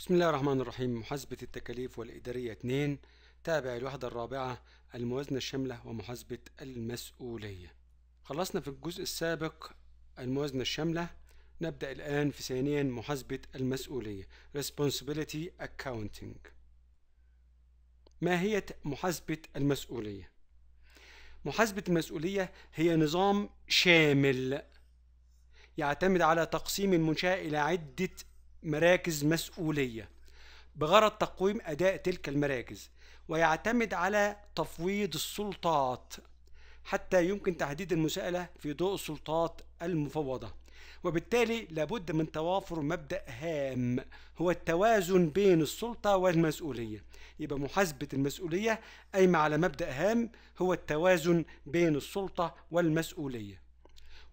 بسم الله الرحمن الرحيم محاسبة التكاليف والإدارية 2 تابع الوحدة الرابعة الموازنة الشاملة ومحاسبة المسؤولية خلصنا في الجزء السابق الموازنة الشاملة نبدأ الآن في ثانيا محاسبة المسؤولية Responsibility Accounting ماهية محاسبة المسؤولية محاسبة المسؤولية هي نظام شامل يعتمد على تقسيم المنشأة إلى عدة مراكز مسؤولية بغرض تقويم أداء تلك المراكز ويعتمد على تفويض السلطات حتى يمكن تحديد المساءلة في ضوء السلطات المفوضة وبالتالي لابد من توافر مبدأ هام هو التوازن بين السلطة والمسؤولية يبقى محاسبة المسؤولية قايمة على مبدأ هام هو التوازن بين السلطة والمسؤولية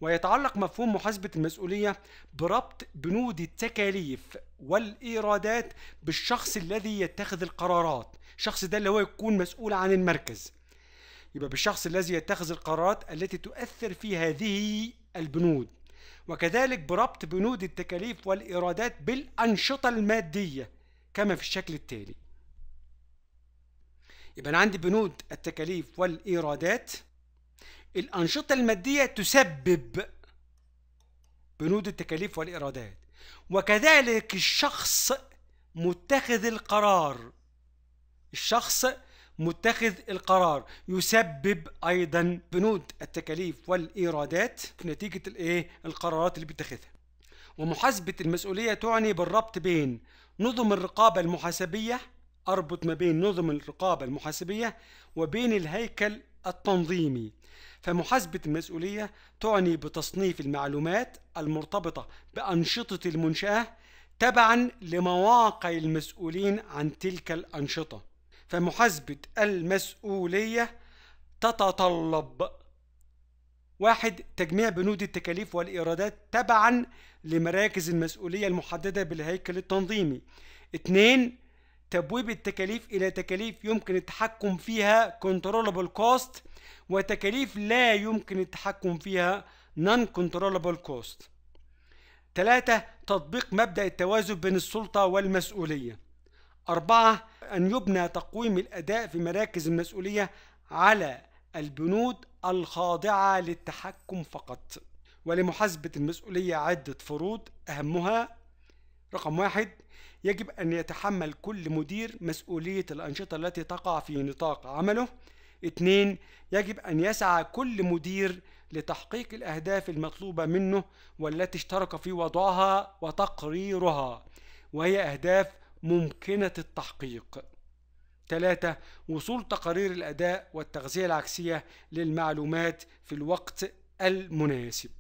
ويتعلق مفهوم محاسبة المسؤولية بربط بنود التكاليف والإيرادات بالشخص الذي يتخذ القرارات الشخص ده اللي هو يكون مسؤول عن المركز يبقى بالشخص الذي يتخذ القرارات التي تؤثر في هذه البنود وكذلك بربط بنود التكاليف والإيرادات بالأنشطة المادية كما في الشكل التالي يبقى أنا عندي بنود التكاليف والإيرادات الأنشطة المادية تسبب بنود التكاليف والإيرادات وكذلك الشخص متخذ القرار الشخص متخذ القرار يسبب ايضا بنود التكاليف والايرادات في نتيجه الايه القرارات اللي بيتخذها ومحاسبه المسؤوليه تعني بالربط بين نظم الرقابه المحاسبيه اربط ما بين نظم الرقابه المحاسبيه وبين الهيكل التنظيمي فمحاسبة المسؤولية تعني بتصنيف المعلومات المرتبطة بأنشطة المنشأة تبعا لمواقع المسؤولين عن تلك الأنشطة فمحاسبة المسؤولية تتطلب واحد تجميع بنود التكاليف والإيرادات تبعا لمراكز المسؤولية المحددة بالهيكل التنظيمي اثنين تبويب التكاليف إلى تكاليف يمكن التحكم فيها controllable cost وتكاليف لا يمكن التحكم فيها non-controllable cost ثلاثة تطبيق مبدأ التوازن بين السلطة والمسؤولية أربعة أن يبنى تقويم الأداء في مراكز المسؤولية على البنود الخاضعة للتحكم فقط ولمحاسبة المسؤولية عدة فروض أهمها رقم واحد يجب أن يتحمل كل مدير مسؤولية الأنشطة التي تقع في نطاق عمله اثنين يجب أن يسعى كل مدير لتحقيق الأهداف المطلوبة منه والتي اشترك في وضعها وتقريرها وهي أهداف ممكنة التحقيق ثلاثة وصول تقارير الأداء والتغذية العكسية للمعلومات في الوقت المناسب